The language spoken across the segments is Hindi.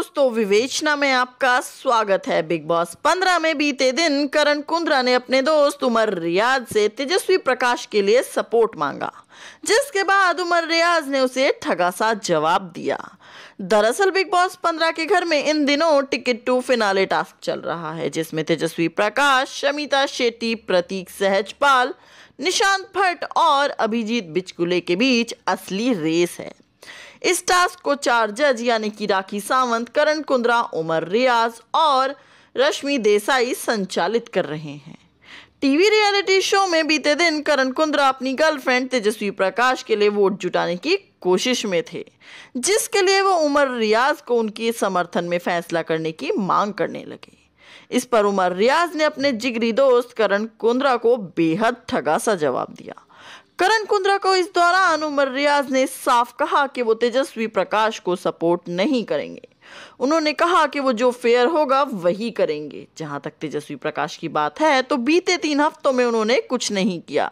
दोस्तों विवेचना में आपका स्वागत है बिग बॉस 15 में बीते दिन करण कुंद्रा ने अपने दोस्त उमर रियाज से तेजस्वी प्रकाश के लिए सपोर्ट मांगा जिसके बाद उमर रियाज ने उसे ठगा सा जवाब दिया दरअसल बिग बॉस 15 के घर में इन दिनों टिकट टू फिनाले टास्क चल रहा है जिसमें तेजस्वी प्रकाश शमिता शेट्टी प्रतीक सहजपाल निशांत भट्ट और अभिजीत बिचकुले के बीच असली रेस है इस टास्क को चार जज यानी कि राखी सावंत करण कुंद्रा उमर रियाज और रश्मि देसाई संचालित कर रहे हैं टीवी रियलिटी शो में बीते दिन करण कुंद्रा अपनी गर्लफ्रेंड तेजस्वी प्रकाश के लिए वोट जुटाने की कोशिश में थे जिसके लिए वो उमर रियाज को उनके समर्थन में फैसला करने की मांग करने लगे इस पर उमर रियाज ने अपने जिगरी दोस्त करण कुंद्रा को बेहद ठगा सा जवाब दिया करण कुंद्रा को इस दौरान उमर रियाज ने साफ कहा कि वो तेजस्वी प्रकाश को सपोर्ट नहीं करेंगे उन्होंने कहा कि वो जो फेयर होगा वही करेंगे जहां तक तेजस्वी प्रकाश की बात है तो बीते तीन हफ्तों में उन्होंने कुछ नहीं किया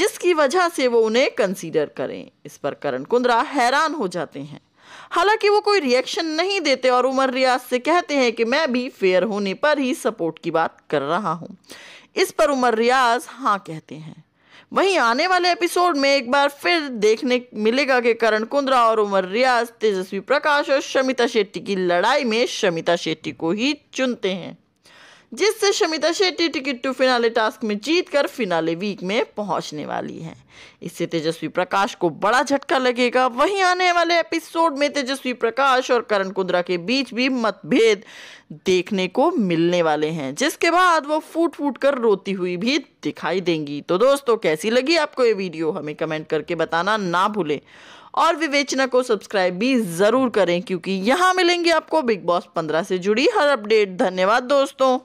जिसकी वजह से वो उन्हें कंसीडर करें इस पर करण कुंद्रा हैरान हो जाते हैं हालांकि वो कोई रिएक्शन नहीं देते और उमर रियाज से कहते हैं कि मैं भी फेयर होने पर ही सपोर्ट की बात कर रहा हूं इस पर उमर रियाज हाँ कहते हैं वहीं आने वाले एपिसोड में एक बार फिर देखने मिलेगा कि करण कुंद्रा और उमर रियाज तेजस्वी प्रकाश और शमिता शेट्टी की लड़ाई में शमिता शेट्टी को ही चुनते हैं जिससे Shamita Shetty ticket to finale task में जीत कर फिनाले वीक में पहुंचने वाली है इससे तेजस्वी प्रकाश को बड़ा झटका लगेगा वहीं आने वाले एपिसोड में तेजस्वी प्रकाश और करण कुंद्रा के बीच भी मतभेद देखने को मिलने वाले हैं जिसके बाद वो फूट फूट कर रोती हुई भी दिखाई देंगी तो दोस्तों कैसी लगी आपको ये वीडियो हमें कमेंट करके बताना ना भूलें और विवेचना को सब्सक्राइब भी ज़रूर करें क्योंकि यहाँ मिलेंगे आपको बिग बॉस पंद्रह से जुड़ी हर अपडेट धन्यवाद दोस्तों